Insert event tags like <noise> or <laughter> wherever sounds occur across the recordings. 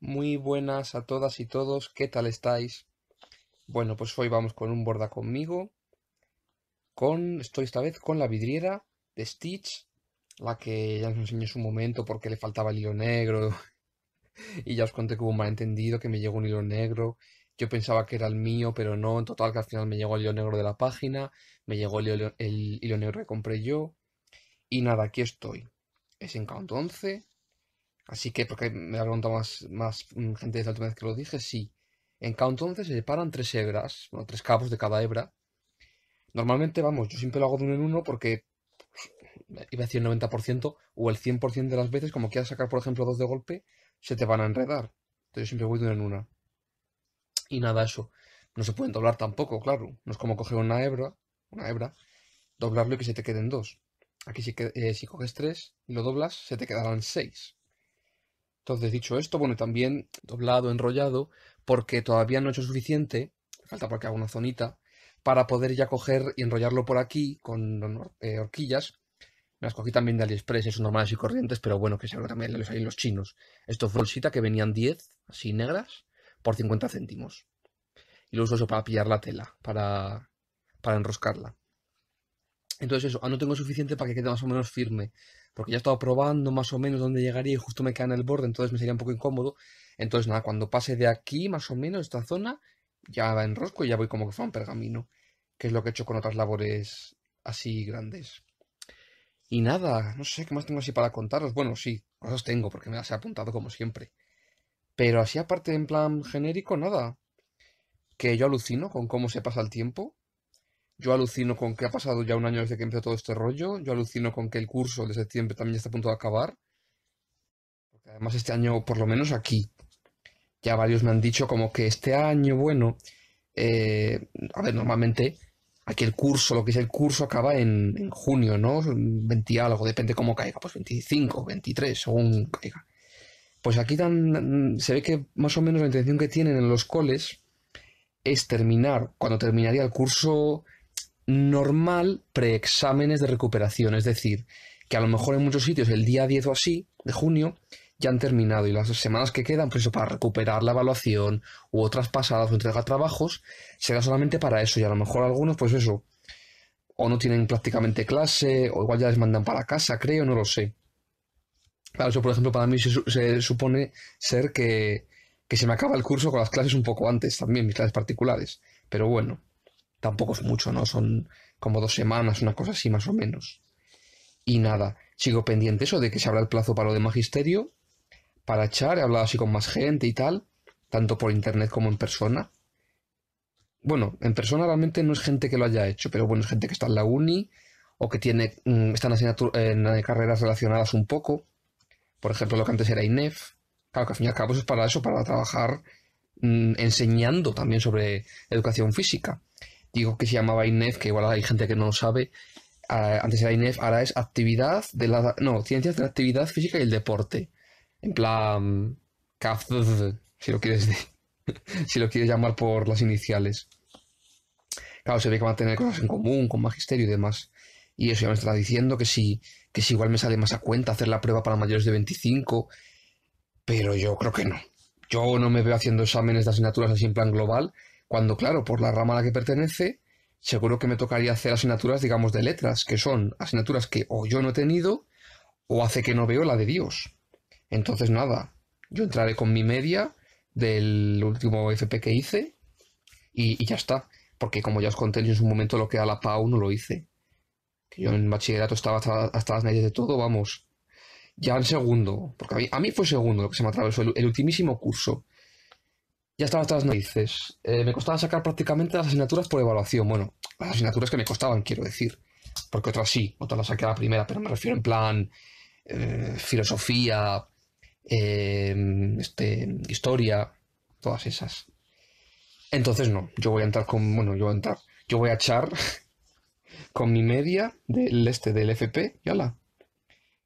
Muy buenas a todas y todos, ¿qué tal estáis? Bueno, pues hoy vamos con un borda conmigo. Con, estoy esta vez con la vidriera de Stitch, la que ya os enseñé su momento porque le faltaba el hilo negro. <laughs> y ya os conté que hubo un malentendido, que me llegó un hilo negro. Yo pensaba que era el mío, pero no. En total, que al final me llegó el hilo negro de la página, me llegó el hilo, negro que compré yo. Y nada, aquí estoy. Es en count 11, Así que, porque me ha preguntado más, mm, gente desde la última vez que lo dije, sí. En count entonces se separan tres hebras, bueno, tres cabos de cada hebra. Normalmente, vamos, yo siempre lo hago de uno en uno porque iba a decir el 90% o el 100% de las veces, como quieras sacar, por ejemplo, dos de golpe, se te van a enredar. Entonces yo siempre voy de uno en una. Y nada, eso. No se pueden doblar tampoco, claro. No es como coger una hebra, una hebra, doblarlo y que se te queden dos. Aquí si, eh, si coges tres y lo doblas, se te quedarán seis. Entonces, dicho esto, bueno, también doblado, enrollado, porque todavía no he hecho suficiente, falta porque hago una zonita, para poder ya coger y enrollarlo por aquí con eh, horquillas. Me las cogí también de AliExpress, son normales y corrientes, pero bueno, que se también los los chinos. Esto fue que venían 10, así negras, por 50 céntimos. Y lo uso eso para pillar la tela, para, para enroscarla. Entonces eso, no tengo suficiente para que quede más o menos firme porque ya estaba probando más o menos dónde llegaría y justo me queda en el borde, entonces me sería un poco incómodo. Entonces, nada, cuando pase de aquí, más o menos, esta zona, ya va en rosco y ya voy como que fue un pergamino, que es lo que he hecho con otras labores así grandes. Y nada, no sé qué más tengo así para contaros. Bueno, sí, cosas tengo porque me las he apuntado como siempre. Pero así aparte en plan genérico, nada. Que yo alucino con cómo se pasa el tiempo. Yo alucino con que ha pasado ya un año desde que empezó todo este rollo. Yo alucino con que el curso de septiembre también está a punto de acabar. además este año, por lo menos aquí, ya varios me han dicho como que este año, bueno, eh, a ver, normalmente aquí el curso, lo que es el curso, acaba en, junio, ¿no? 20 algo, depende cómo caiga, pues 25, 23, según caiga. Pues aquí se ve que más o menos la intención que tienen en los coles es terminar, cuando terminaría el curso normal preexámenes de recuperación, es decir, que a lo mejor en muchos sitios el día 10 o así de junio ya han terminado y las semanas que quedan, pues eso, para recuperar la evaluación u otras pasadas o entregar trabajos, será solamente para eso y a lo mejor algunos, pues eso, o no tienen prácticamente clase o igual ya les mandan para casa, creo, no lo sé. Claro, eso por ejemplo para mí se, se supone ser que, que se me acaba el curso con las clases un poco antes también, mis clases particulares, pero bueno tampoco es mucho, ¿no? Son como dos semanas, una cosa así más o menos. Y nada, sigo pendiente eso de que se abra el plazo para lo de magisterio, para echar, he hablado así con más gente y tal, tanto por internet como en persona. Bueno, en persona realmente no es gente que lo haya hecho, pero bueno, es gente que está en la uni o que tiene, mm, están en eh, carreras relacionadas un poco. Por ejemplo, lo que antes era INEF. Claro que al fin y al cabo es para eso, para trabajar mm, enseñando también sobre educación física digo que se llamaba INEF, que igual hay gente que no lo sabe, ah, antes era INEF, ahora es actividad de la... No, ciencias de la actividad física y el deporte. En plan... CAF, si lo quieres, <laughs> si lo quieres llamar por las iniciales. Claro, se ve que van a tener cosas en común, con magisterio y demás. Y eso ya me está diciendo que si, que si igual me sale más a cuenta hacer la prueba para mayores de 25, pero yo creo que no. Yo no me veo haciendo exámenes de asignaturas así en plan global, cuando, claro, por la rama a la que pertenece, seguro que me tocaría hacer asignaturas, digamos, de letras, que son asignaturas que o yo no he tenido o hace que no veo la de Dios. Entonces, nada, yo entraré con mi media del último FP que hice y, ya está. Porque como ya os conté en su momento lo que a la PAU no lo hice. Que yo en bachillerato estaba hasta, las medias de todo, vamos. Ya en segundo, porque a mí, fue segundo lo que se me atravesó, el, el ultimísimo curso ya estaba hasta las narices. Eh, me costaba sacar prácticamente las asignaturas por evaluación. Bueno, las asignaturas que me costaban, quiero decir. Porque otras sí, otras las saqué a la primera, pero me refiero en plan eh, filosofía, em, este, historia, todas esas. Entonces no, yo voy a entrar con, bueno, yo voy a entrar, yo voy a echar <laughs> con mi media del este, del FP, y ala.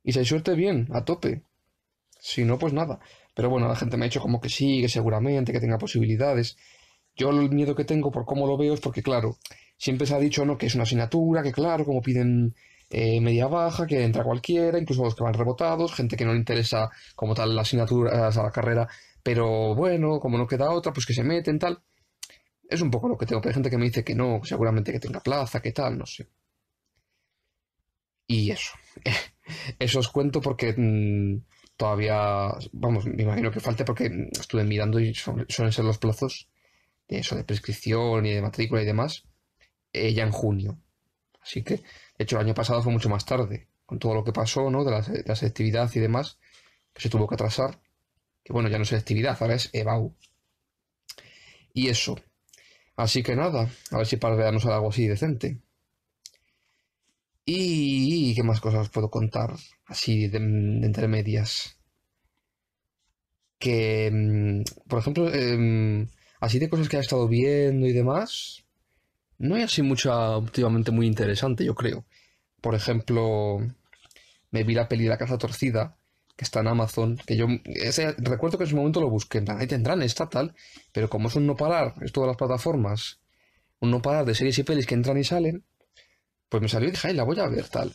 Y si hay suerte, bien, a tope. Si no, pues nada. Pero bueno, la gente me ha dicho como que sí, que seguramente, que tenga posibilidades. Yo el miedo que tengo por cómo lo veo es porque, claro, siempre se ha dicho ¿no? que es una asignatura, que claro, como piden eh, media baja, que entra cualquiera, incluso los que van rebotados, gente que no le interesa como tal la asignatura, a la carrera, pero bueno, como no queda otra, pues que se meten, tal. Es un poco lo que tengo, pero hay gente que me dice que no, seguramente que tenga plaza, que tal, no sé. Y eso. <laughs> eso os cuento porque mm, todavía, vamos, me imagino que falte porque estuve mirando y suelen ser los plazos de eso, de prescripción y de matrícula y demás, eh, ya en junio. Así que, de hecho, el año pasado fue mucho más tarde, con todo lo que pasó, ¿no? De la, selectividad y demás, que se tuvo que atrasar. Que bueno, ya no es selectividad, ahora es EBAU. Y eso. Así que nada, a ver si para vernos algo así decente. ¿Y qué más cosas puedo contar así de, entre medias? Que, mm, por ejemplo, em, así de cosas que he estado viendo y demás, no hay así mucha últimamente muy interesante, yo creo. Por ejemplo, me vi la peli La Casa Torcida, que está en Amazon, que yo recuerdo que en su momento lo busqué, ahí tendrán, está tal, pero como es un no parar, es todas las plataformas, un no parar de series y pelis que entran y salen, pues me salió y dije, ahí la voy a ver tal.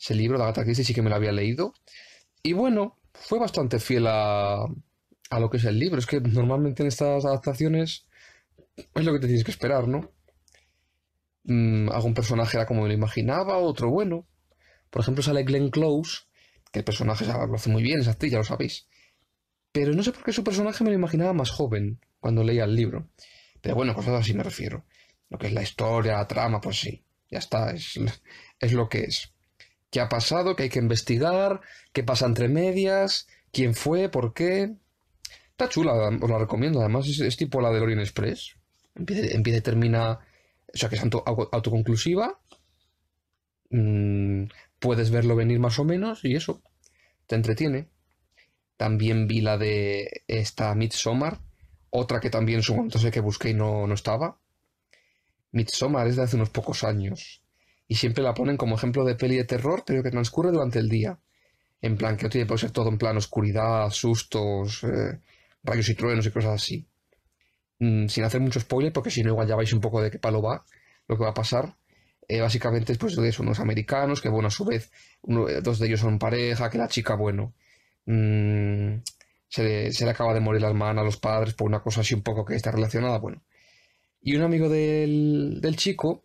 Ese libro de Agatha Christie sí que me lo había leído. Y bueno, fue bastante fiel a, lo que es el libro. Es que normalmente en estas adaptaciones es lo que te tienes que esperar, ¿no? Mm, algún personaje era como me lo imaginaba, otro bueno. Por ejemplo, sale Glenn Close, que el personaje lo hace muy bien, es ya lo sabéis. Pero no sé por qué su personaje me lo imaginaba más joven cuando leía el libro. Pero bueno, cosas así me refiero. Lo que es la historia, la trama, pues sí. Ya está, es, lo que es. ¿Qué ha pasado? ¿Qué hay que investigar? ¿Qué pasa entre medias? ¿Quién fue? ¿Por qué? Está chula, os la recomiendo. Además, es, tipo la de Lorien Express. Empieza, y termina. O sea, que es autoconclusiva. Mm, puedes verlo venir más o menos y eso. Te entretiene. También vi la de esta Midsommar. Otra que también en su que busqué y no, no estaba. Midsommar es de hace unos pocos años y siempre la ponen como ejemplo de peli de terror, pero que transcurre durante el día. En plan, que tiene puede ser todo en plan oscuridad, sustos, eh, rayos y truenos y cosas así. Mm, sin hacer mucho spoiler, porque si no, igual ya vais un poco de qué palo va, lo que va a pasar. Eh, básicamente es pues, de unos americanos que, bueno, a su vez, uno, eh, dos de ellos son pareja, que la chica, bueno, mm, se, le, se, acaba de morir la hermana, los padres, por una cosa así un poco que está relacionada, bueno. Y un amigo del, del chico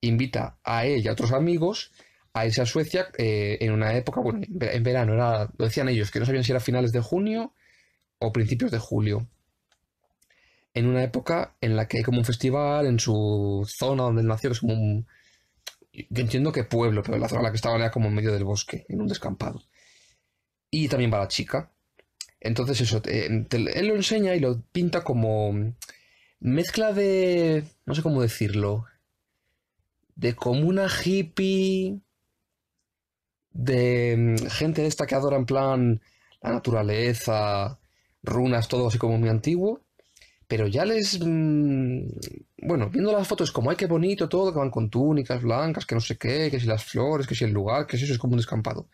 invita a él y a otros amigos a irse a Suecia eh, en una época, bueno, en verano, era, lo decían ellos, que no sabían si era finales de junio o principios de julio. En una época en la que hay como un festival en su zona donde él nació, es como un. Yo entiendo que pueblo, pero la zona en la que estaba era como en medio del bosque, en un descampado. Y también va la chica. Entonces, eso, eh, él lo enseña y lo pinta como Mezcla de. no sé cómo decirlo. De como una hippie. De mm, gente de esta que adora en plan la naturaleza, runas, todo así como muy antiguo. Pero ya les. Mm, bueno, viendo las fotos, como hay que bonito todo, que van con túnicas blancas, que no sé qué, que si las flores, que si el lugar, que si eso es como un descampado.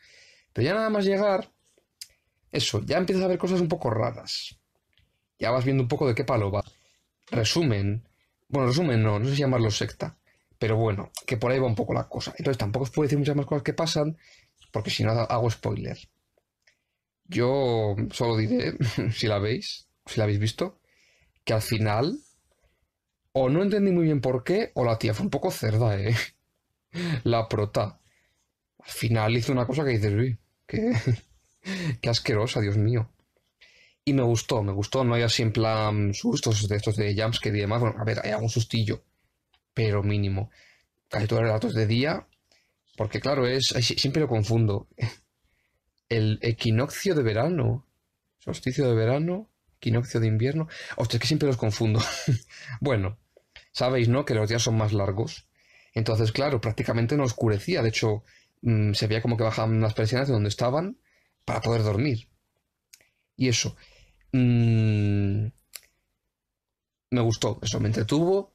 Pero ya nada más llegar, eso, ya empiezas a ver cosas un poco raras. Ya vas viendo un poco de qué palo va resumen, bueno, resumen no, no sé si llamarlo secta, pero bueno, que por ahí va un poco la cosa. Entonces tampoco os puedo decir muchas más cosas que pasan, porque si no hago spoiler. Yo solo diré, <laughs> si la veis, si la habéis visto, que al final o no entendí muy bien por qué, o la tía fue un poco cerda, ¿eh? <laughs> La prota. Al final hizo una cosa que dices, uy, qué <laughs> asquerosa, Dios mío y me gustó, me gustó. No hay siempre plan sustos de estos de que y demás. Bueno, a ver, hay algún sustillo, pero mínimo. Casi todos los datos de día, porque claro, es siempre lo confundo. <laughs> El equinoccio de verano, solsticio de verano, equinoccio de invierno. Hostia, es que siempre los confundo. <laughs> bueno, sabéis, ¿no? Que los días son más largos. Entonces, claro, prácticamente no oscurecía. De hecho, mm, se veía como que bajaban las presiones de donde estaban para poder dormir. Y eso. Mm, me gustó, eso me entretuvo.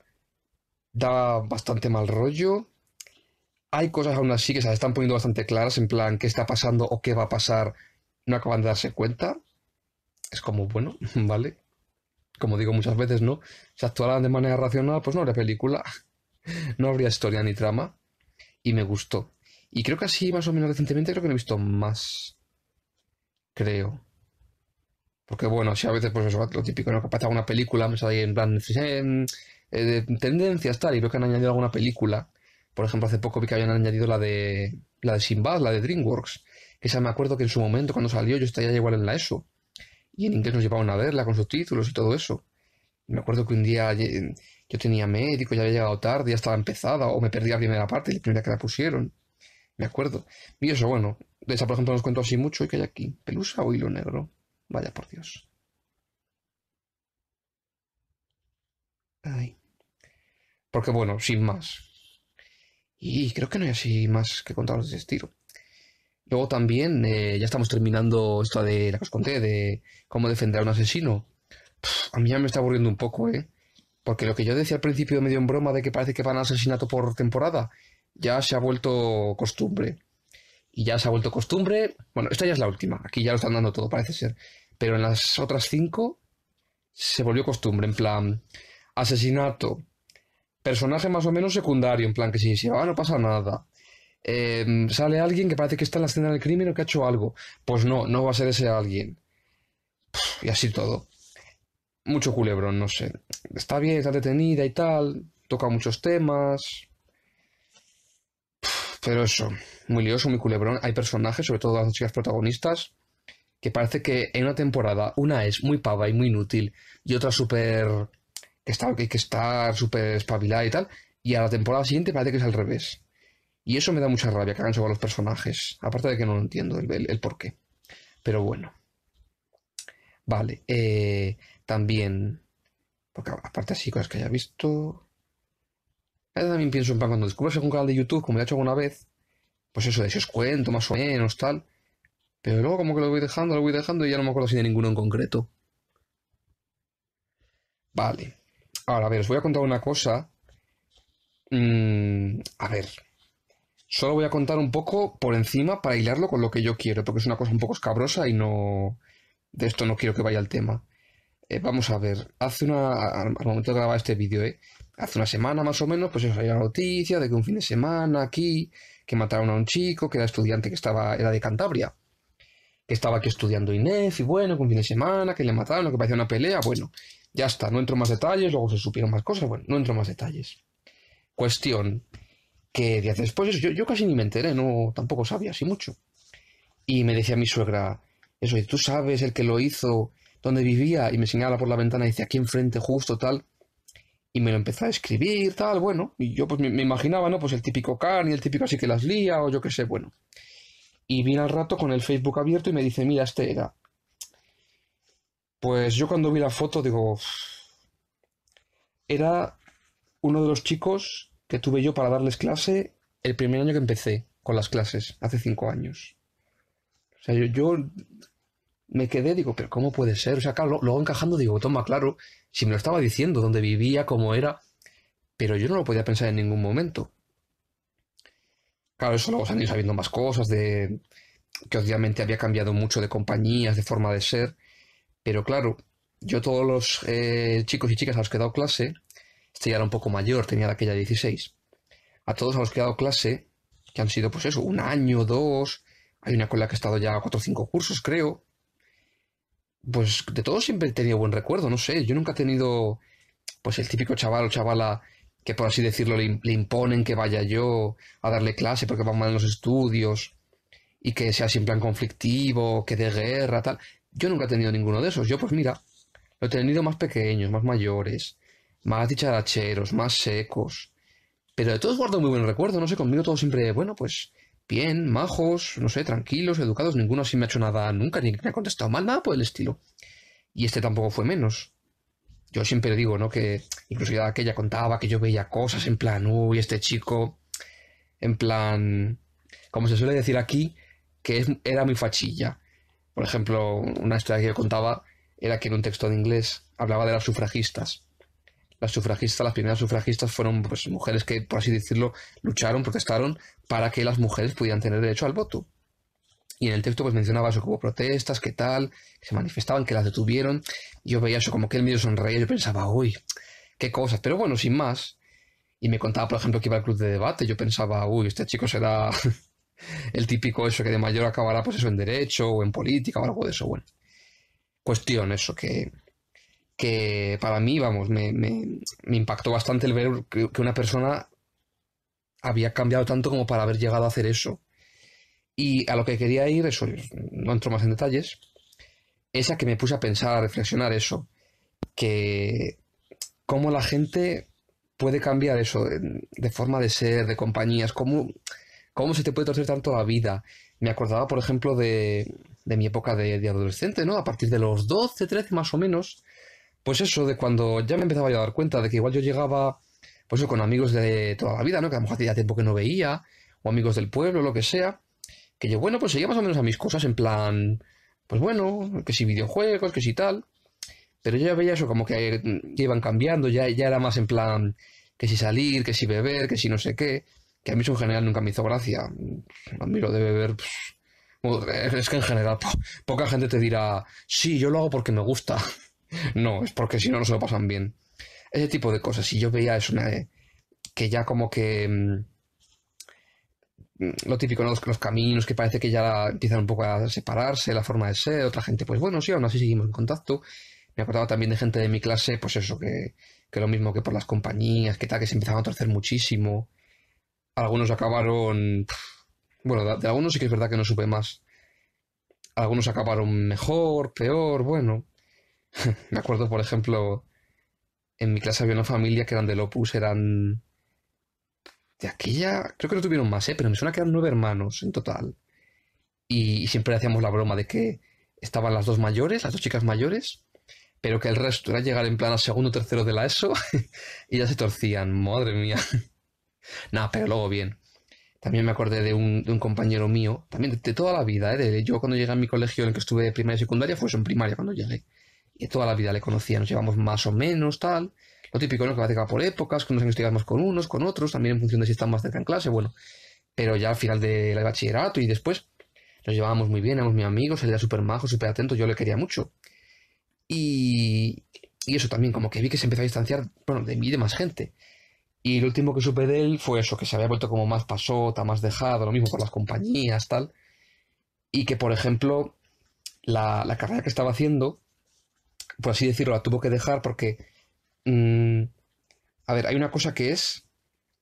Da bastante mal rollo. Hay cosas aún así que se están poniendo bastante claras, en plan, qué está pasando o qué va a pasar, no acaban de darse cuenta. Es como, bueno, <laughs> ¿vale? Como digo muchas veces, ¿no? Si actuaran de manera racional, pues no habría película, <laughs> no habría historia ni trama. Y me gustó. Y creo que así, más o menos recientemente, creo que no he visto más. Creo. Porque bueno, si a veces, pues eso, lo típico, ¿no? Que pasa alguna película, me pues sale en plan, eh, mm, eh, tendencias, tal, y veo que han añadido alguna película. Por ejemplo, hace poco vi que habían añadido la de la de Sinbad, la de DreamWorks. Que esa me acuerdo que en su momento, cuando salió, yo estaba ya igual en la ESO. Y en inglés nos llevaban a verla con sus títulos y todo eso. Me acuerdo que un día yo tenía médico, ya había llegado tarde, ya estaba empezada, o me perdí la primera parte, la primera que la pusieron. Me acuerdo. Y eso, bueno, de esa, por ejemplo, nos cuento así mucho. ¿Y que hay aquí? ¿Pelusa o hilo negro? Vaya por Dios. Porque bueno, sin más. Y creo que no hay así más que contaros de ese estilo. Luego también eh, ya estamos terminando esto de la que os conté, de cómo defender a un asesino. a mí ya me está aburriendo un poco, ¿eh? Porque lo que yo decía al principio medio en broma de que parece que van a asesinato por temporada, ya se ha vuelto costumbre. Y ya se ha vuelto costumbre. Bueno, esta ya es la última. Aquí ya lo están dando todo, parece ser. Pero en las otras cinco se volvió costumbre, en plan, asesinato, personaje más o menos secundario, en plan que si se va no pasa nada. Em, sale alguien que parece que está en la escena del crimen o que ha hecho algo. Pues no, no va a ser ese alguien. y así todo. Mucho culebrón, no sé. Está bien, está detenida y tal, toca muchos temas. pero eso, muy lioso, muy culebrón. Hay personajes, sobre todo las chicas protagonistas, que parece que en una temporada una es muy pava y muy inútil y otra súper que está que, que está súper espabilada y tal, y a la temporada siguiente parece que es al revés. Y eso me da mucha rabia que hagan sobre los personajes, aparte de que no lo entiendo el, por qué. Pero bueno. Vale, eh, también, porque aparte así cosas que haya visto... Eh, también pienso en plan cuando descubres algún canal de YouTube, como ya he hecho alguna vez, pues eso de si os cuento, más o menos, tal, pero luego como que lo voy dejando, lo voy dejando y ya no me acuerdo si de ninguno en concreto. Vale. Ahora, a ver, os voy a contar una cosa. Mm, a ver. Solo voy a contar un poco por encima para hilarlo con lo que yo quiero, porque es una cosa un poco escabrosa y no... De esto no quiero que vaya el tema. Eh, vamos a ver, hace una... Al momento de grabar este vídeo, ¿eh? Hace una semana más o menos, pues eso, hay la noticia de que un fin de semana aquí, que mataron a un chico que era estudiante que estaba, era de Cantabria que estaba aquí estudiando Inés y bueno, con fin de semana, que le mataron, que parecía una pelea, bueno, ya está, no entro más detalles, luego se supieron más cosas, bueno, no entro más detalles. Cuestión que días después, yo, casi ni me enteré, no, tampoco sabía así mucho. Y me decía mi suegra, eso, ¿y tú sabes el que lo hizo, dónde vivía? Y me señala por la ventana y dice, aquí enfrente, justo, tal. Y me lo empezaba a escribir, tal, bueno. Y yo pues me, imaginaba, ¿no? Pues el típico can y el típico así que las lía, o yo qué sé, bueno y vine al rato con el Facebook abierto y me dice, mira, este era. Pues yo cuando vi la foto digo, era uno de los chicos que tuve yo para darles clase el primer año que empecé con las clases, hace cinco años. O sea, yo, me quedé, digo, pero ¿cómo puede ser? O sea, claro, luego encajando digo, toma, claro, si me lo estaba diciendo, dónde vivía, cómo era, pero yo no lo podía pensar en ningún momento. Claro, eso luego se han ido sabiendo más cosas, de que obviamente había cambiado mucho de compañías, de forma de ser, pero claro, yo todos los eh, chicos y chicas a los que he dado clase, este ya era un poco mayor, tenía de aquella 16, a todos a los que he dado clase, que han sido pues eso, un año, dos, hay una con la que he estado ya cuatro o cinco cursos, creo, pues de todos siempre he tenido buen recuerdo, no sé, yo nunca he tenido pues el típico chaval o chavala que por así decirlo le, imponen que vaya yo a darle clase porque van mal en los estudios y que sea siempre plan conflictivo, que de guerra, tal. Yo nunca he tenido ninguno de esos. Yo, pues mira, lo he tenido más pequeños, más mayores, más dicharacheros, más secos. Pero de todos guardo muy buen recuerdo, no sé, conmigo todo siempre, bueno, pues bien, majos, no sé, tranquilos, educados, ninguno así me ha hecho nada nunca, ni me ha contestado mal, nada por el estilo. Y este tampoco fue menos yo siempre digo, ¿no? Que incluso ya contaba que yo veía cosas en plan, uy, este chico, en plan, como se suele decir aquí, que era muy fachilla. Por ejemplo, una historia que yo contaba era que en un texto de inglés hablaba de las sufragistas. Las sufragistas, las primeras sufragistas fueron pues, mujeres que, por así decirlo, lucharon, protestaron para que las mujeres pudieran tener derecho al voto. Y en el texto pues mencionaba eso hubo protestas, que tal, que se manifestaban, que las detuvieron. Yo veía eso como que él medio sonreía, yo pensaba, uy, qué cosas. Pero bueno, sin más. Y me contaba, por ejemplo, que iba al club de debate. Yo pensaba, uy, este chico será <laughs> el típico eso que de mayor acabará pues eso en derecho o en política o algo de eso. Bueno, cuestión eso que, que para mí, vamos, me impactó bastante el ver que una persona había cambiado tanto como para haber llegado a hacer eso. Y a lo que quería ir, eso no entro más en detalles, es a que me puse a pensar, a reflexionar eso, que cómo la gente puede cambiar eso de, forma de ser, de compañías, cómo, cómo se te puede torcer tanto la vida. Me acordaba, por ejemplo, de, mi época de, adolescente, ¿no? A partir de los 12, 13 más o menos, pues eso, de cuando ya me empezaba a dar cuenta de que igual yo llegaba, pues con amigos de toda la vida, ¿no? Que a lo mejor hacía tiempo que no veía, o amigos del pueblo, lo que sea, que yo, bueno, pues seguía más o menos a mis cosas, en plan, pues bueno, que si videojuegos, que si tal. Pero yo ya veía eso como mm, que, iban cambiando, ya, ya era más en plan, que si salir, que si beber, que si no sé qué. Que a mí eso en general nunca me hizo gracia. A mí lo de beber, es que en general poca gente te dirá, sí, yo lo hago porque me gusta. <laughs> no, es porque si no, no se lo pasan bien. Ese tipo de cosas. Y yo veía eso, que ya como que mm, Mm, lo típico, los, caminos que parece que ya empiezan un poco a separarse, la forma de ser, otra gente, pues bueno, sí, aún así seguimos en contacto. Me acordaba también de gente de mi clase, pues eso, que, lo mismo que por las compañías, que tal, que se empezaban a torcer muchísimo. Algunos acabaron. Bueno, de, de algunos sí que es verdad que no supe más. Algunos acabaron mejor, peor, bueno. <laughs> Me acuerdo, por ejemplo, en mi clase había una familia que eran del Opus, eran aquella, creo que no tuvieron más, ¿eh? pero me suena que eran nueve hermanos en total. Y, siempre hacíamos la broma de que estaban las dos mayores, las dos chicas mayores, pero que el resto era llegar en plan a segundo o tercero de la ESO <laughs> y ya se torcían, madre mía. <laughs> Nada, pero luego bien. También me acordé de un, compañero mío, también de, toda la vida, ¿eh? yo cuando llegué a mi colegio en el que estuve de primaria y secundaria, fue eso en primaria cuando llegué. Y toda la vida le conocía, nos llevamos más o menos, tal lo típico, ¿no? Que va a por épocas, que nos años con unos, con otros, también en función de si están más cerca en clase, bueno. Pero ya al final del de bachillerato y después nos llevábamos muy bien, éramos muy amigos, él era súper majo, súper atento, yo le quería mucho. Y, eso también, como que vi que se empezó a distanciar, bueno, de mí y de más gente. Y lo último que supe de él fue eso, que se había vuelto como más pasota, más dejado, lo mismo por las compañías, tal. Y que, por ejemplo, la carrera que estaba haciendo, por así decirlo, la tuvo que dejar porque Mm, a ver, hay una cosa que es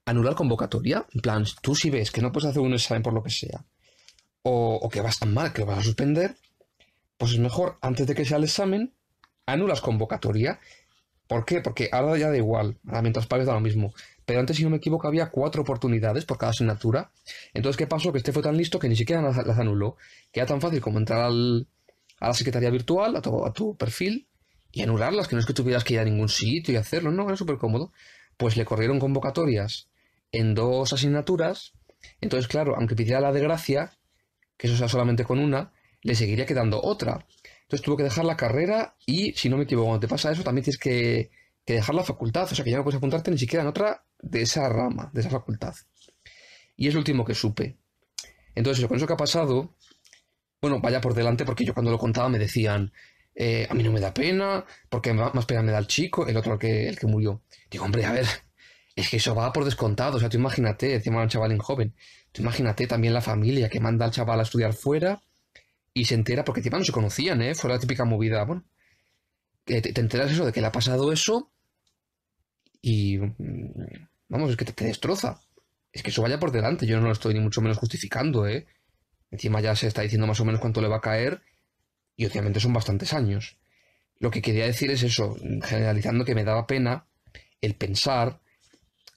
anular convocatoria. En plan, tú si ves que no puedes hacer un examen por lo que sea, o, o que vas tan mal que lo vas a suspender, pues es mejor, antes de que sea el examen, anulas convocatoria. ¿Por qué? Porque ahora ya da igual, ahora mientras pagues da lo mismo. Pero antes, si no me equivoco, había cuatro oportunidades por cada asignatura. Entonces, ¿qué pasó? Que este fue tan listo que ni siquiera las, anuló. Que era tan fácil como entrar al, a la secretaría virtual, a tu, a tu perfil, y anularlas, que no es que tuvieras que ir a ningún sitio y hacerlo, no, era súper cómodo. Pues le corrieron convocatorias en dos asignaturas, entonces, claro, aunque pidiera la de gracia, que eso sea solamente con una, le seguiría quedando otra. Entonces tuvo que dejar la carrera y, si no me equivoco, cuando te pasa eso, también tienes que, dejar la facultad, o sea que ya no puedes apuntarte ni siquiera en otra de esa rama, de esa facultad. Y es lo último que supe. Entonces, con eso que ha pasado, bueno, vaya por delante, porque yo cuando lo contaba me decían, eh, a mí no me da pena, porque más pena me da el chico, el otro el que, el que murió. Digo, hombre, a ver, es que eso va por descontado, o sea, tú imagínate, encima un chaval en joven, tú imagínate también la familia que manda al chaval a estudiar fuera y se entera, porque encima no se conocían, ¿eh? Fue la típica movida, bueno, te, enteras eso, de que le ha pasado eso y, mm, vamos, es que te, te destroza. Es que eso vaya por delante, yo no lo estoy ni mucho menos justificando, ¿eh? Encima ya se está diciendo más o menos cuánto le va a caer y obviamente son bastantes años. Lo que quería decir es eso, generalizando que me daba pena el pensar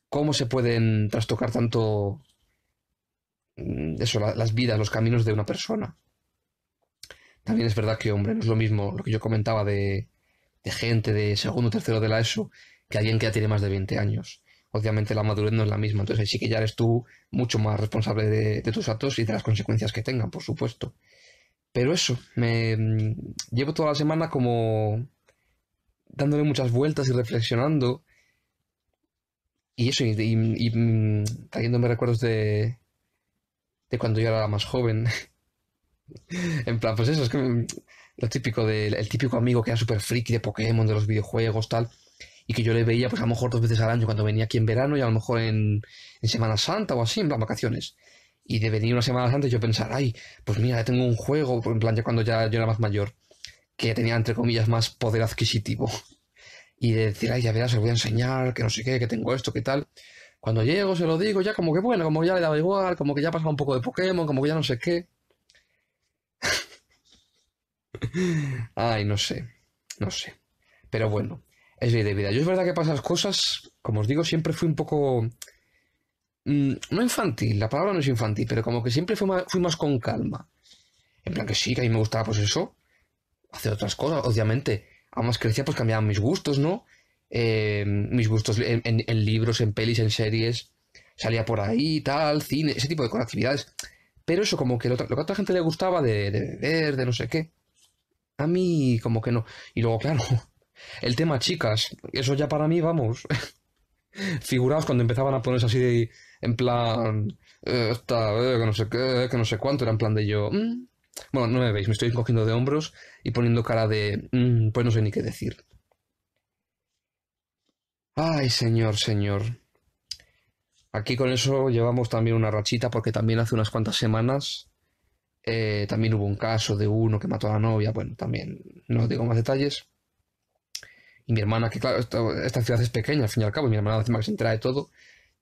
cómo se pueden trastocar tanto mm, eso, las vidas, los caminos de una persona. También es verdad que, hombre, no es lo mismo lo que yo comentaba de, gente de segundo, o tercero de la ESO, que alguien que ya tiene más de 20 años. Obviamente la madurez no es la misma, entonces sí que ya eres tú mucho más responsable de, de tus actos y de las consecuencias que tengan, por supuesto. Pero eso, me mm, llevo toda la semana como dándole muchas vueltas y reflexionando. Y eso, y, y, mm, trayéndome recuerdos de, de cuando yo era más joven. <laughs> en plan, pues eso, es que mm, lo típico del típico amigo que era súper friki de Pokémon, de los videojuegos, tal. Y que yo le veía, pues a lo mejor dos veces al año cuando venía aquí en verano y a lo mejor en, en Semana Santa o así, en plan vacaciones y de venir unas semanas antes yo pensar, ay, pues mira, ya tengo un juego, en plan ya cuando ya yo era más mayor, que tenía entre comillas más poder adquisitivo. Y de decir, ay, ya verás, os voy a enseñar, que no sé qué, que tengo esto, qué tal. Cuando llego se lo digo, ya como que bueno, como ya le daba igual, como que ya pasaba un poco de Pokémon, como que ya no sé qué. <laughs> ay, no sé, no sé. Pero bueno, es de vida. Yo es verdad que pasa las cosas, como os digo, siempre fui un poco Mm, no infantil, la palabra no es infantil, pero como que siempre fui más, con calma. En plan que sí, que a mí me gustaba pues eso, hacer otras cosas, obviamente. más crecía, pues cambiaban mis gustos, ¿no? Em, mis gustos en, libros, en pelis, en series. Salía por ahí, tal, cine, ese tipo de actividades. Pero eso como que lo, que a otra gente le gustaba de, de de no sé qué. A mí como que no. Y luego, claro, <laughs> el tema chicas, eso ya para mí, vamos. <laughs> Figuraos cuando empezaban a ponerse así en plan, eh, eh, que no sé qué, eh, que no sé cuánto, era en plan de yo, mm. bueno, no me veis, me estoy cogiendo de hombros y poniendo cara de, mm, pues no sé ni qué decir. Ay, señor, señor. Aquí con eso llevamos también una rachita porque también hace unas cuantas semanas también hubo un caso de uno que mató a la novia, bueno, también no os digo más detalles. Y mi hermana, que claro, esta, ciudad es pequeña, al fin y al cabo, mi hermana encima que se entera de todo,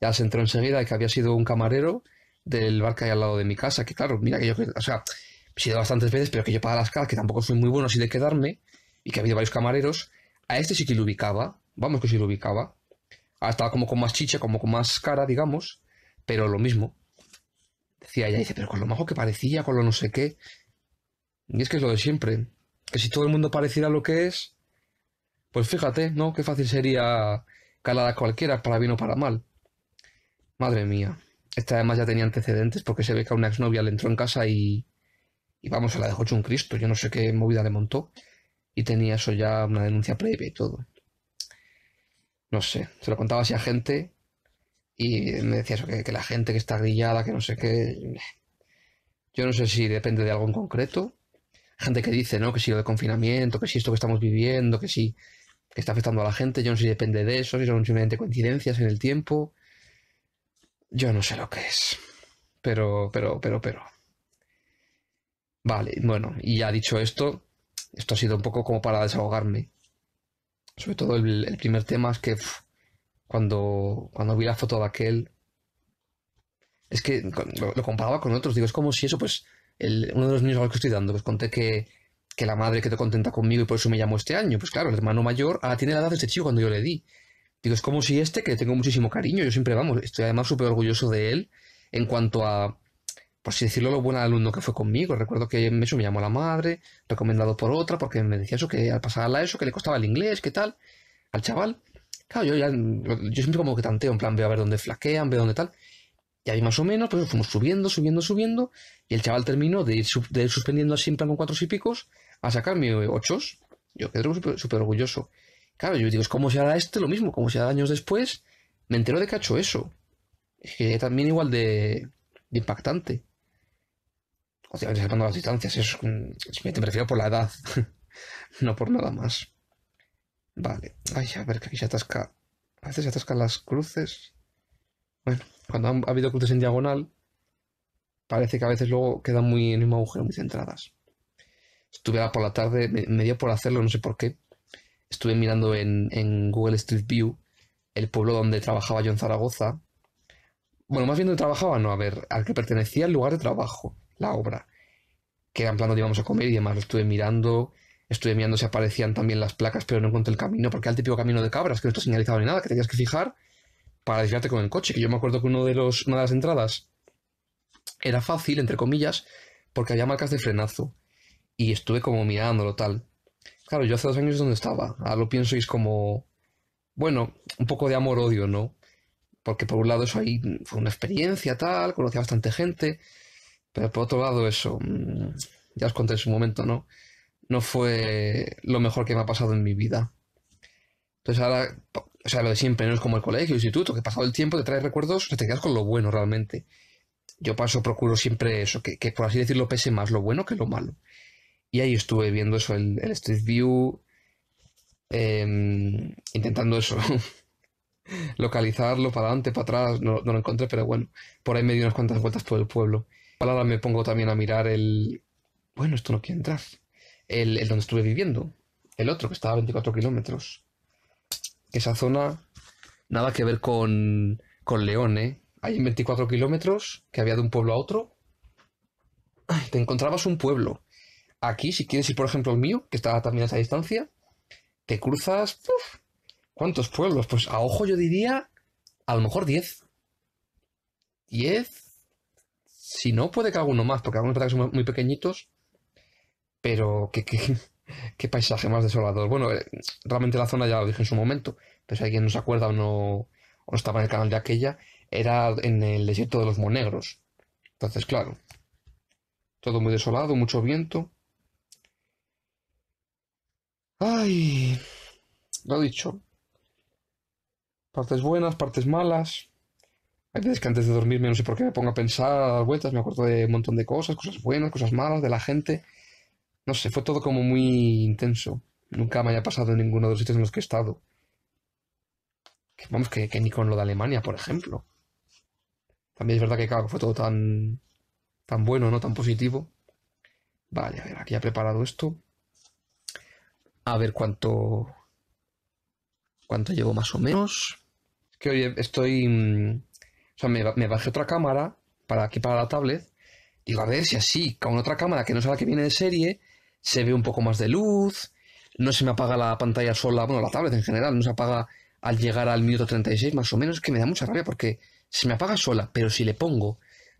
ya se entró enseguida de que había sido un camarero del bar que hay al lado de mi casa, que claro, mira que yo, o sea, he sido bastantes veces, pero que yo para las caras, que tampoco soy muy bueno así de quedarme, y que ha habido varios camareros, a este sí que lo ubicaba, vamos que sí lo ubicaba, ahora estaba como con más chicha, como con más cara, digamos, pero lo mismo. Decía ella, dice, pero con lo majo que parecía, con lo no sé qué. Y es que es lo de siempre, que si todo el mundo pareciera lo que es, pues fíjate, ¿no? Qué fácil sería calar a cualquiera, para bien o para mal. Madre mía. Esta además ya tenía antecedentes porque se ve que a una exnovia le entró en casa y, y vamos, se la dejó hecho un Cristo. Yo no sé qué movida le montó. Y tenía eso ya una denuncia previa y todo. No sé, se lo contaba así a gente y me decía eso, que, la gente que está grillada, que no sé qué. Yo no sé si depende de algo en concreto. Gente que dice, ¿no? Que si lo de confinamiento, que si esto que estamos viviendo, que si que está afectando a la gente. Yo no sé si depende de eso, si son simplemente coincidencias en el tiempo. Yo no sé lo que es. Pero, pero, pero, pero. Vale, bueno, y ya dicho esto, esto ha sido un poco como para desahogarme. Sobre todo el, primer tema es que cuando, cuando vi la foto de aquel, es que lo, comparaba con otros. Digo, es como si eso, pues, uno de los niños a los que estoy dando, pues conté que que la madre quedó contenta conmigo y por eso me llamó este año. Pues claro, el hermano mayor ah, tiene la edad de este chico cuando yo le di. Digo, es como si este, que tengo muchísimo cariño, yo siempre, vamos, estoy además súper orgulloso de él en cuanto a, por si decirlo, lo buen alumno que fue conmigo. Recuerdo que eso me llamó la madre, recomendado por otra, porque me decía eso, que al pasar ESO, que le costaba el inglés, que tal, al chaval. Claro, yo, ya, yo siempre como que tanteo, en plan, veo a ver dónde flaquean, veo dónde tal. Y ahí más o menos, pues fuimos subiendo, subiendo, subiendo. Y el chaval terminó de ir, de suspendiendo así en plan con cuatro y picos a sacarme ochos. Yo quedé súper orgulloso. Claro, yo digo, es como si hará este? Lo mismo, como si ahora años después. Me entero de que ha hecho eso. Es que también igual de, de impactante. sea, sacando las distancias, es, mm, me te prefiero por la edad, <laughs> no por nada más. Vale, ay, a ver que aquí se atasca. A veces se atascan las cruces. Bueno, cuando ha habido cruces en diagonal, parece que a veces luego quedan muy en el mismo agujero, muy centradas. Estuve por la tarde, me, dio por hacerlo, no sé por qué. Estuve mirando en, Google Street View el pueblo donde trabajaba yo en Zaragoza. Bueno, más bien donde trabajaba, no, a ver, al que pertenecía el lugar de trabajo, la obra. Que era en plan donde íbamos a comer y demás. estuve mirando, estuve mirando si aparecían también las placas, pero no encontré el camino, porque era el típico camino de cabras que no está señalizado ni nada, que tenías que fijar para desviarte con el coche. Que yo me acuerdo que uno de los, una de las entradas era fácil, entre comillas, porque había marcas de frenazo. Y estuve como mirándolo tal. Claro, yo hace dos años donde estaba. Ahora lo pienso y es como, bueno, un poco de amor-odio, ¿no? Porque por un lado eso ahí fue una experiencia tal, conocí a bastante gente, pero por otro lado eso, mm, ya os conté en su momento, ¿no? No fue lo mejor que me ha pasado en mi vida. Entonces ahora o sea, lo de siempre, no es como el colegio, el instituto, que pasado el tiempo te trae recuerdos, te quedas con lo bueno realmente. Yo paso, procuro siempre eso, que, por así decirlo pese más lo bueno que lo malo. Y ahí estuve viendo eso, el, el Street View, em, intentando eso, <laughs> localizarlo para adelante, para atrás, no, lo encontré, pero bueno, por ahí me di unas cuantas vueltas por el pueblo. Ahora me pongo también a mirar el... Bueno, esto no quiere entrar. El, el donde estuve viviendo, el otro, que estaba a 24 kilómetros esa zona nada que ver con, con León, ¿eh? Ahí en 24 kilómetros que había de un pueblo a otro, te encontrabas un pueblo. Aquí, si quieres ir, por ejemplo, el mío, que estaba también a esa distancia, te cruzas. ¿Cuántos pueblos? Pues a ojo yo diría, a lo mejor 10. 10. Si no, puede que alguno más, porque algunos ataques son muy pequeñitos. Pero que, qué paisaje más desolador. Bueno, eh, realmente la zona ya lo dije en su momento, pero si alguien no se acuerda o no, o estaba en el canal de aquella, era en el desierto de los Monegros. Entonces, claro, todo muy desolado, mucho viento. Ay, lo dicho. Partes buenas, partes malas. Hay veces que antes de dormirme no sé por qué me pongo a pensar, a dar vueltas, me acuerdo de un montón de cosas, cosas buenas, cosas malas, de la gente. No sé, fue todo como muy intenso. Nunca me haya pasado en ninguno de los sitios en los que he estado. Vamos, que, ni con lo de Alemania, por ejemplo. También es verdad que, claro, fue todo tan, tan bueno, ¿no? Tan positivo. Vale, a ver, aquí ha preparado esto. A ver cuánto. cuánto llevo más o menos. Es que hoy estoy. Mm, o sea, me, me bajé otra cámara para aquí para la tablet. Digo, a ver si así, con otra cámara que no sea la que viene de serie, se ve un poco más de luz, no se me apaga la pantalla sola, bueno, la tablet en general, no se apaga al llegar al minuto 36 más o menos, que me da mucha rabia porque se me apaga sola, pero si le pongo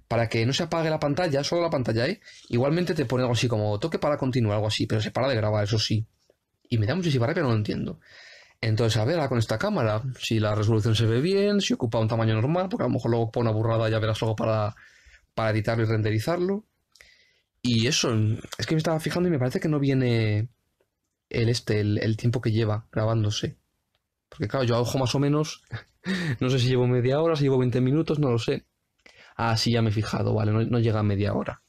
para que no se apague la pantalla, solo la pantalla, ¿eh? igualmente te pone algo así como toque para continuar, algo así, pero se para de grabar, eso sí. Y me da muchísima rabia, no lo entiendo. Entonces, a ver, con esta cámara, si la resolución se ve bien, si ocupa un tamaño normal, porque a lo mejor luego pone una burrada, ya verás luego para, para editarlo y renderizarlo. Y eso, es que me estaba fijando y me parece que no viene el este, el, tiempo que lleva grabándose. Porque claro, yo ojo más o menos, <laughs> no sé si llevo media hora, si llevo 20 minutos, no lo sé. Ah, sí, ya me he fijado, vale, no, llega a media hora.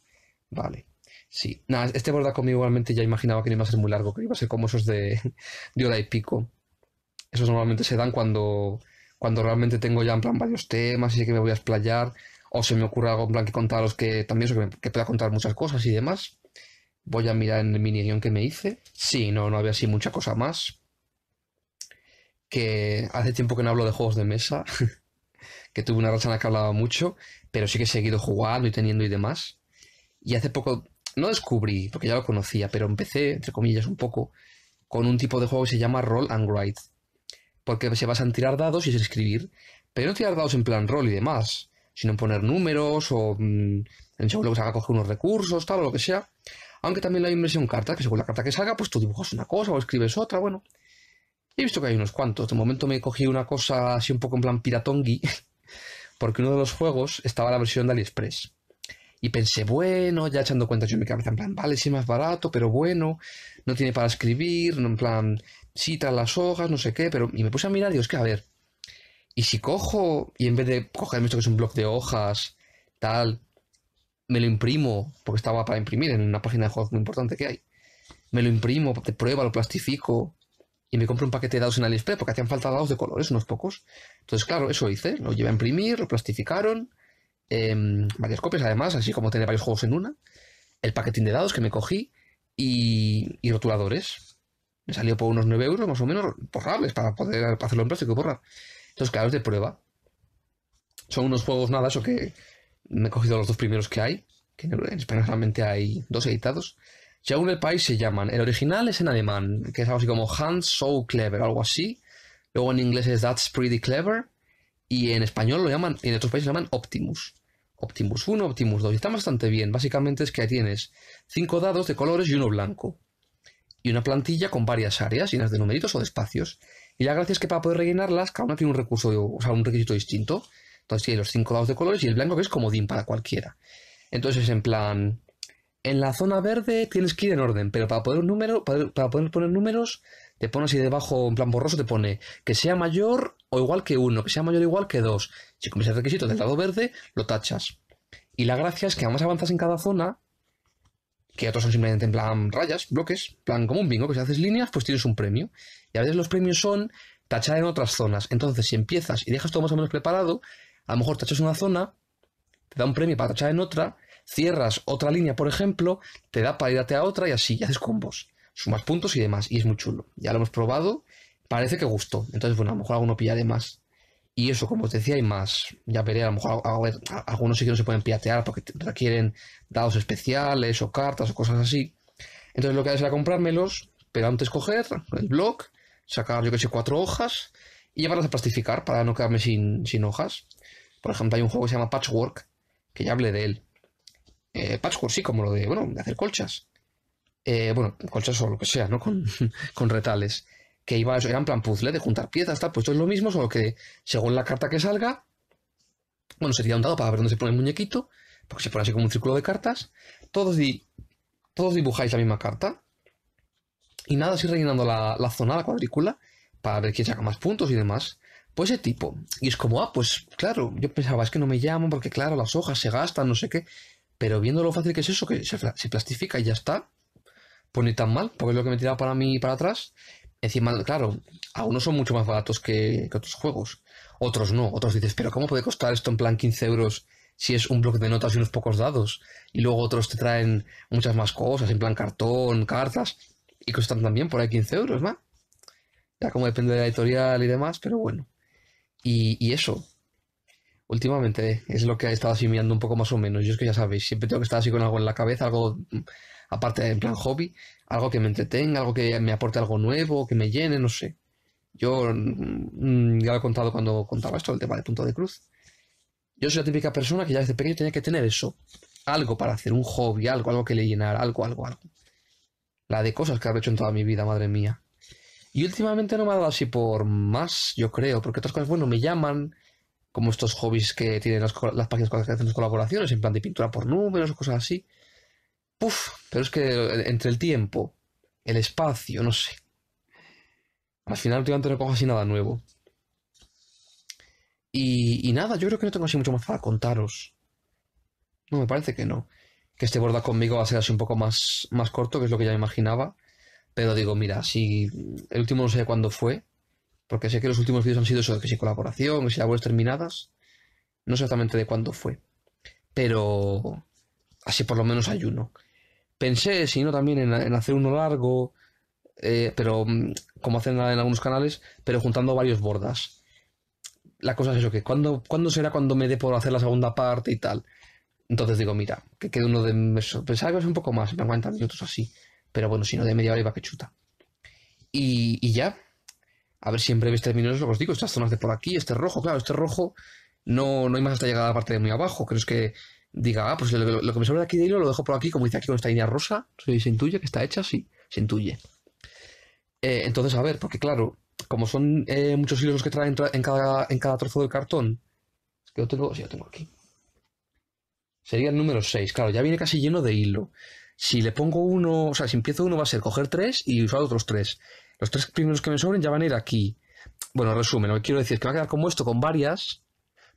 Vale. Sí, nada, este borda conmigo igualmente ya imaginaba que no iba a ser muy largo, que iba a ser como esos de, <laughs> de hora y pico. Esos normalmente se dan cuando, cuando realmente tengo ya en plan varios temas y sé que me voy a explayar o se me ocurre algo en plan que contaros que también que, pueda contar muchas cosas y demás. Voy a mirar en el mini guión que me hice. Sí, no, no había así mucha cosa más. Que hace tiempo que no hablo de juegos de mesa, <laughs> que tuve una racha en la que hablaba mucho, pero sí que he seguido jugando y teniendo y demás. Y hace poco, no descubrí, porque ya lo conocía, pero empecé, entre comillas, un poco, con un tipo de juego que se llama Roll and Write. Porque se basan en tirar dados y es escribir, pero no tirar dados en plan roll y demás, sino en poner números o en seguro que se haga coger unos recursos, tal o lo que sea. Aunque también la inversión carta, que según la carta que salga, pues tú dibujas una cosa o escribes otra, bueno. He visto que hay unos cuantos. De momento me cogí una cosa así un poco en plan piratongui, <laughs> porque uno de los juegos estaba la versión de AliExpress. Y pensé, bueno, ya echando cuentas yo me mi cabeza, en plan, vale, sí, más barato, pero bueno, no tiene para escribir, en plan, sí, las hojas, no sé qué, pero. Y me puse a mirar y digo, es que a ver, ¿y si cojo y en vez de cogerme esto que es un blog de hojas, tal, me lo imprimo, porque estaba para imprimir en una página de juegos muy importante que hay, me lo imprimo, de prueba, lo plastifico y me compro un paquete de dados en AliExpress porque hacían falta dados de colores, unos pocos. Entonces, claro, eso hice, lo llevé a imprimir, lo plastificaron, em, varias copias además, así como tener varios juegos en una, el paquetín de dados que me cogí y, rotuladores. Me salió por unos 9 euros más o menos, borrables, para poder hacerlo en plástico y borrar. Entonces, claro, de prueba. Son unos juegos nada, eso que me he cogido los dos primeros que hay, que en España solamente hay dos editados. Según el país se llaman. El original es en alemán, que es algo así como Hans So Clever, algo así. Luego en inglés es That's Pretty Clever. Y en español lo llaman, y en otros países lo llaman Optimus. Optimus 1, Optimus 2. Y está bastante bien. Básicamente es que ahí tienes cinco dados de colores y uno blanco. Y una plantilla con varias áreas llenas de numeritos o de espacios. Y la gracia es que para poder rellenarlas, cada una tiene un recurso, o sea, un requisito distinto. Entonces tiene los cinco lados de colores y el blanco que es comodín para cualquiera. Entonces, en plan, en la zona verde tienes que ir en orden, pero para poder, un número, para, poder poner números, te pones y debajo, en plan borroso, te pone que sea mayor o igual que uno, que sea mayor o igual que dos. Si cumples el requisito del lado verde, lo tachas. Y la gracia es que además avanzas en cada zona, que otros son simplemente en plan rayas, bloques, plan como un bingo, que si haces líneas, pues tienes un premio. Y a veces los premios son tachar en otras zonas. Entonces, si empiezas y dejas todo más o menos preparado, a lo mejor tachas una zona, te da un premio para tachar en otra, cierras otra línea, por ejemplo, te da para irte a otra y así, y haces combos. Sumas puntos y demás, y es muy chulo. Ya lo hemos probado, parece que gustó. Entonces, bueno, a lo mejor alguno pilla más. Y eso, como os decía, hay más. Ya veré, a lo mejor ver, algunos sí que no se pueden piatear porque requieren dados especiales o cartas o cosas así. Entonces lo que haré será comprármelos, pero antes coger el blog, sacar yo que sé cuatro hojas y llevarlas a plastificar para no quedarme sin, hojas. Por ejemplo, hay un juego que se llama Patchwork, que ya hablé de él. Eh, patchwork sí, como lo de, bueno, de hacer colchas. Eh, bueno, colchas o lo que sea, ¿no? Con, <laughs> con retales que iba, a ser en plan puzzle de juntar piezas, tal. Pues esto es lo mismo, solo que según la carta que salga, bueno, sería un dado para ver dónde se pone el muñequito, porque se pone así como un círculo de cartas. Todos, di, todos dibujáis la misma carta. Y nada, así rellenando la, zona, la cuadrícula, para ver quién saca más puntos y demás. Pues ese tipo. Y es como, ah, pues claro, yo pensaba, es que no me llaman, porque claro, las hojas se gastan, no sé qué. Pero viendo lo fácil que es eso, que se, plastifica y ya está, pues ni tan mal, porque es lo que me tiraba para mí y para atrás. Encima, claro, algunos son mucho más baratos que, otros juegos. Otros no. Otros dices, pero ¿cómo puede costar esto en plan 15 euros si es un bloque de notas y unos pocos dados? Y luego otros te traen muchas más cosas, en plan cartón, cartas, y cuestan también por ahí 15 euros más. Ya como depende de la editorial y demás, pero bueno. Y, eso. Últimamente es lo que he estado asimilando un poco más o menos. Yo es que ya sabéis, siempre tengo que estar así con algo en la cabeza, algo aparte en plan hobby, algo que me entretenga, algo que me aporte algo nuevo, que me llene, no sé. Yo mm, ya lo he contado cuando contaba esto, el tema del punto de cruz. Yo soy la típica persona que ya desde pequeño tenía que tener eso, algo para hacer, un hobby, algo, algo que le llenara, algo, algo, algo. La de cosas que habré hecho en toda mi vida, madre mía. Y últimamente no me ha dado así por más, yo creo, porque otras cosas, bueno, me llaman, como estos hobbies que tienen las, las páginas que hacen las colaboraciones, en plan de pintura por números o cosas así pero es que entre el tiempo, el espacio, no sé. Al final últimamente no cojo así nada nuevo. Y, nada, yo creo que no tengo así mucho más para contaros. No, me parece que no. Que este borda conmigo va a ser así un poco más, más corto, que es lo que ya me imaginaba. Pero digo, mira, si el último no sé cuándo fue, porque sé que los últimos vídeos han sido sobre que si colaboración, que si labores terminadas, no sé exactamente de cuándo fue. Pero así por lo menos hay uno. Pensé, si no, también en, hacer uno largo, eh, pero mm, como hacen en algunos canales, pero juntando varios bordas. La cosa es eso, que ¿cuándo, cuando será cuando me dé por hacer la segunda parte y tal? Entonces digo, mira, que quede uno de... Pensaba que iba a ser un poco más, me aguantan minutos así. Pero bueno, si no, de media hora iba que chuta. Y, ya. A ver si en breves términos lo que os digo, estas zonas de por aquí, este rojo, claro, este rojo no, no hay más hasta llegar a la parte de muy abajo. Creo que diga, ah, pues lo, que me sobra de aquí de hilo lo dejo por aquí, como dice aquí con esta línea rosa, si se intuye que está hecha, sí, se intuye. Eh, entonces, a ver, porque claro, como son eh, muchos hilos los que traen en cada, en cada trozo de cartón, que yo tengo, sí, yo tengo aquí. Sería el número 6, claro, ya viene casi lleno de hilo. Si le pongo uno, o sea, si empiezo uno va a ser coger tres y usar otros tres. Los tres primeros que me sobren ya van a ir aquí. Bueno, resumen, lo que quiero decir es que va a quedar como esto, con varias,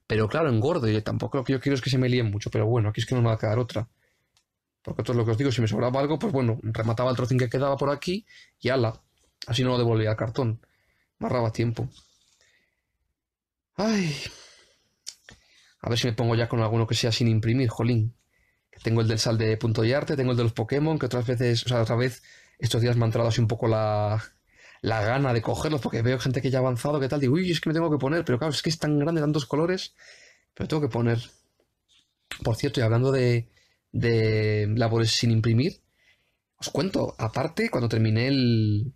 pero claro, engordo. y tampoco lo que yo quiero es que se me líen mucho. Pero bueno, aquí es que no me va a quedar otra. Porque todo lo que os digo, si me sobraba algo, pues bueno, remataba el trocín que quedaba por aquí y ala. Así no lo devolvía al cartón. Me tiempo. Ay. A ver si me pongo ya con alguno que sea sin imprimir, jolín. Tengo el del sal de punto de arte, tengo el de los Pokémon, que otras veces, o sea, otra vez, estos días me han entrado así un poco la, la gana de cogerlos, porque veo gente que ya ha avanzado, que tal, digo, uy, es que me tengo que poner, pero claro, es que es tan grande, tantos colores, pero tengo que poner. Por cierto, y hablando de, labores sin imprimir, os cuento, aparte, cuando terminé el,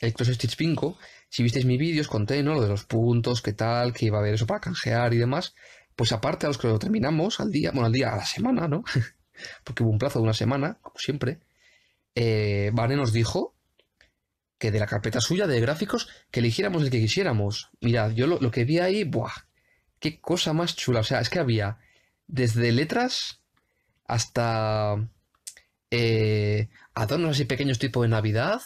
el Cross Stitch 5, si visteis mis vídeos, conté, ¿no? Lo de los puntos, qué tal, que iba a haber eso para canjear y demás. Pues aparte a los que lo terminamos al día, bueno, al día, a la semana, ¿no? <laughs> porque hubo un plazo de una semana, como siempre. Eh, Vane nos dijo que de la carpeta suya de gráficos, que eligiéramos el que quisiéramos. Mirad, yo lo, que vi ahí, ¡buah! ¡Qué cosa más chula! O sea, es que había desde letras hasta eh, adornos así pequeños tipo de Navidad,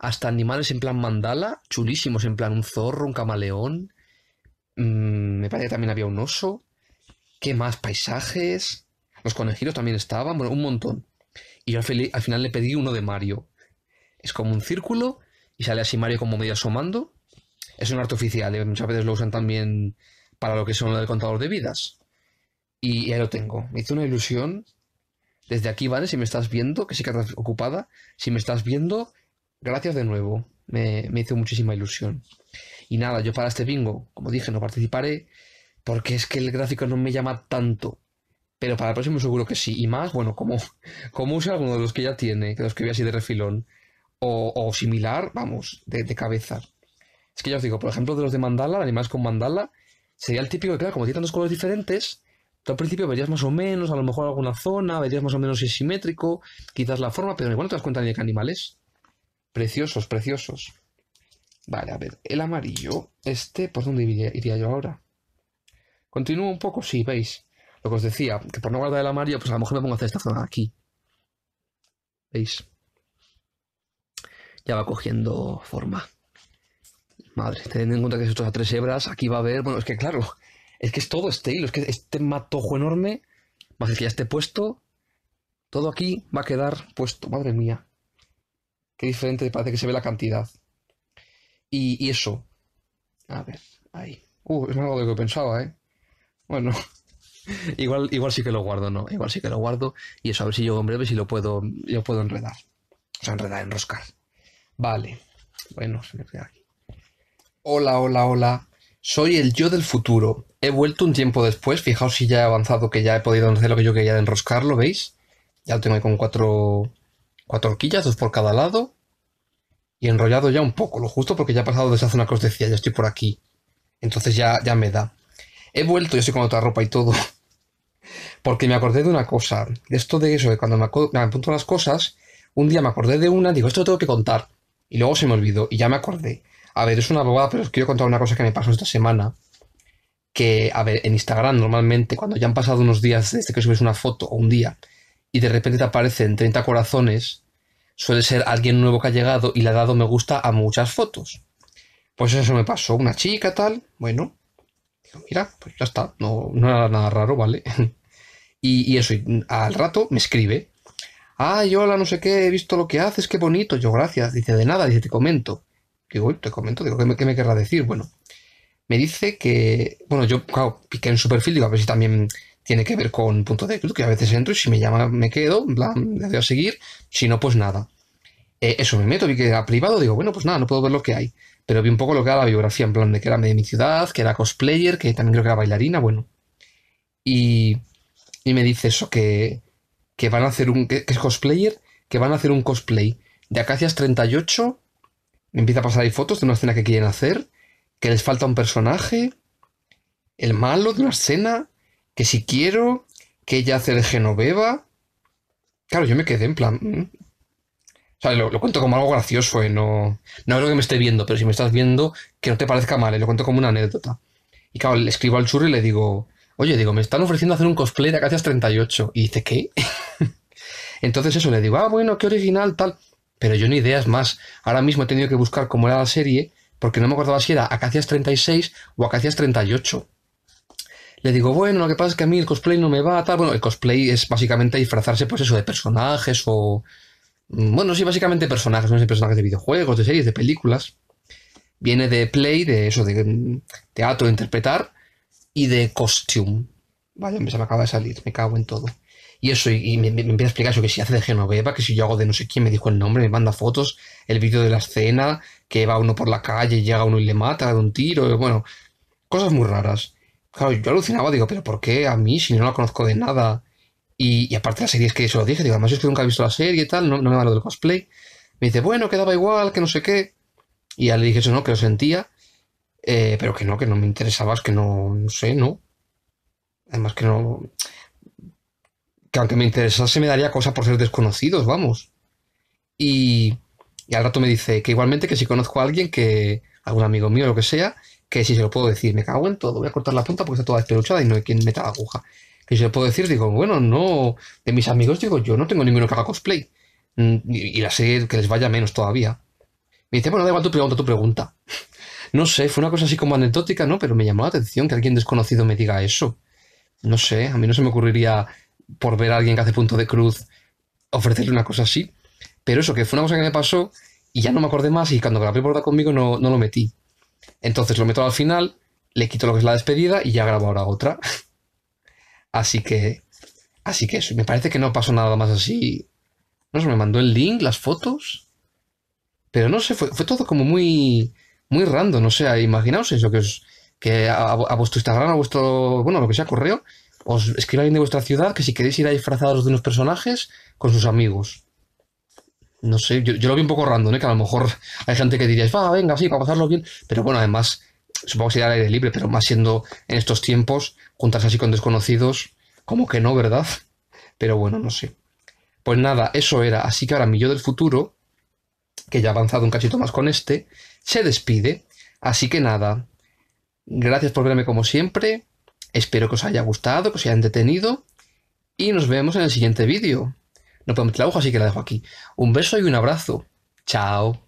hasta animales en plan mandala, chulísimos, en plan un zorro, un camaleón. Mm, me parece que también había un oso. ¿Qué más? Paisajes. Los conejitos también estaban, bueno, un montón. Y yo al final le pedí uno de Mario. Es como un círculo y sale así Mario como medio asomando. Es un arte oficial, eh, muchas veces lo usan también para lo que son el contador de vidas. Y, ahí lo tengo. Me hizo una ilusión. Desde aquí, ¿vale? Si me estás viendo, que sí que estás ocupada, si me estás viendo, gracias de nuevo. Me, hizo muchísima ilusión. Y nada, yo para este bingo, como dije, no participaré porque es que el gráfico no me llama tanto. Pero para el próximo seguro que sí. Y más, bueno, como, como alguno de los que ya tiene, que los que vi así de refilón o, similar, vamos, de, cabeza. Es que ya os digo, por ejemplo, de los de mandala, animales con mandala, sería el típico que, claro, como tienen dos colores diferentes, tú al principio verías más o menos, a lo mejor alguna zona, verías más o menos si es simétrico, quizás la forma, pero igual no te das cuenta ni de qué animales. Preciosos, preciosos. Vale, a ver, el amarillo, este, ¿por dónde iría, iría yo ahora? Continúo un poco, sí, veis. Lo que os decía, que por no guardar el amarillo, pues a lo mejor me pongo a hacer esta zona aquí. ¿Veis? ya va cogiendo forma. Madre, teniendo en cuenta que es a tres hebras, aquí va a haber. Bueno, es que claro, es que es todo este hilo, es que este matojo enorme, más el que ya esté puesto, todo aquí va a quedar puesto. Madre mía. Qué diferente parece que se ve la cantidad. Y, eso. A ver, ahí. Uh, es más de lo que pensaba, ¿eh? Bueno. <laughs> igual, igual sí que lo guardo, ¿no? Igual sí que lo guardo. Y eso, a ver si yo en breve si lo puedo, yo puedo enredar. O sea, enredar, enroscar. Vale. Bueno, se me queda aquí. Hola, hola, hola. Soy el yo del futuro. He vuelto un tiempo después. Fijaos si ya he avanzado, que ya he podido hacer lo que yo quería de enroscarlo, ¿veis? Ya lo tengo ahí con cuatro, cuatro horquillas, dos por cada lado. Y enrollado ya un poco, lo justo porque ya he pasado de esa zona que os decía, ya estoy por aquí. Entonces ya, ya me da. He vuelto, yo estoy con otra ropa y todo. <laughs> Porque me acordé de una cosa. De esto de eso, de cuando me, me apunto las cosas, un día me acordé de una, digo, esto lo tengo que contar. Y luego se me olvidó y ya me acordé. A ver, es una bobada, pero os quiero contar una cosa que me pasó esta semana. Que, a ver, en Instagram normalmente, cuando ya han pasado unos días desde que subes una foto o un día, y de repente te aparecen 30 corazones, suele ser alguien nuevo que ha llegado y le ha dado me gusta a muchas fotos. Pues eso me pasó, una chica tal, bueno, digo, mira, pues ya está, no, era nada raro, ¿vale? <laughs> y, y, eso, y al rato me escribe, Ah, yo hola, no sé qué, he visto lo que haces, qué bonito. Yo, gracias. Dice, de nada, dice, te comento. Digo, te comento, digo, ¿qué me, querrá decir? Bueno, me dice que, bueno, yo, claro, piqué en su perfil, digo, a ver si también tiene que ver con punto de club, que a veces entro y si me llama me quedo, plan, le a seguir, si no, pues nada. Eh, eso, me meto, vi que era privado, digo, bueno, pues nada, no puedo ver lo que hay. Pero vi un poco lo que era la biografía, en plan de que era de mi ciudad, que era cosplayer, que también creo que era bailarina, bueno. Y, y me dice eso, que, que van a hacer un. es cosplayer, que van a hacer un cosplay de Acacias 38. me Empieza a pasar ahí fotos de una escena que quieren hacer, que les falta un personaje, el malo de una escena, que si quiero, que ella hace de Genoveva. Claro, yo me quedé en plan. Mm. O sea, lo, cuento como algo gracioso, ¿eh? No, no es lo que me esté viendo, pero si me estás viendo, que no te parezca mal, ¿eh? lo cuento como una anécdota. Y claro, le escribo al churro y le digo, Oye, digo, me están ofreciendo hacer un cosplay de Acacias 38. Y dice, ¿qué? <laughs> Entonces eso, le digo, ah, bueno, qué original, tal. Pero yo ni ideas más. Ahora mismo he tenido que buscar cómo era la serie, porque no me acordaba si era Acacias 36 o Acacias 38. Le digo, bueno, lo que pasa es que a mí el cosplay no me va, tal. Bueno, el cosplay es básicamente disfrazarse, pues eso, de personajes o... Mm, bueno, sí, básicamente personajes, no sé, personajes de videojuegos, de series, de películas. Viene de play, de eso, de mm, teatro, de interpretar y de costume. Vaya, se me acaba de salir, me cago en todo. Y eso, y, me, empieza a explicar eso, que si hace de Genoveva, que si yo hago de no sé quién, me dijo el nombre, me manda fotos, el vídeo de la escena, que va uno por la calle, llega uno y le mata de un tiro, bueno, cosas muy raras. Claro, yo alucinaba, digo, pero ¿por qué a mí si no la conozco de nada? Y, aparte la serie es que eso lo dije, digo, además es que nunca he visto la serie y tal, no, me va lo del cosplay. Me dice, bueno, quedaba igual, que no sé qué. Y ya le dije eso, no, que lo sentía. Eh, pero que no, que no me interesabas, que no, sé, no. Además que no... Que aunque me interesase me daría cosa por ser desconocidos, vamos. Y, al rato me dice que igualmente que si conozco a alguien, que algún amigo mío, o lo que sea, que si se lo puedo decir, me cago en todo, voy a cortar la punta porque está toda despeluchada y no hay quien meta la aguja. Que si se lo puedo decir, digo, bueno, no, de mis amigos, digo, yo no tengo ninguno que haga cosplay. Mm, y, la sé que les vaya menos todavía. Me dice, bueno, da igual tu pregunta, tu pregunta. No sé, fue una cosa así como anecdótica, ¿no? Pero me llamó la atención que alguien desconocido me diga eso. No sé, a mí no se me ocurriría por ver a alguien que hace punto de cruz ofrecerle una cosa así. Pero eso, que fue una cosa que me pasó y ya no me acordé más y cuando grabé por conmigo no, no lo metí. Entonces lo meto al final, le quito lo que es la despedida y ya grabo ahora otra. <laughs> así que, así que eso, me parece que no pasó nada más así. No sé, me mandó el link, las fotos. Pero no sé, fue todo como muy muy random. no sea, imaginaos eso, que, os, que a, vuestro Instagram, a vuestro, bueno, lo que sea, correo, os escriba alguien de vuestra ciudad que si queréis ir a disfrazados de unos personajes con sus amigos. No sé, yo, lo vi un poco random, ¿eh? que a lo mejor hay gente que diría, va, venga, sí, para pasarlo bien. Pero bueno, además, supongo que sería al aire libre, pero más siendo en estos tiempos, juntarse así con desconocidos, como que no, ¿verdad? Pero bueno, no sé. Pues nada, eso era. Así que ahora mi yo del futuro, que ya ha avanzado un cachito más con este, se despide. Así que nada, gracias por verme como siempre. Espero que os haya gustado, que os hayan detenido. Y nos vemos en el siguiente vídeo. No meter la hoja, así que la dejo aquí. Un beso y un abrazo. Chao.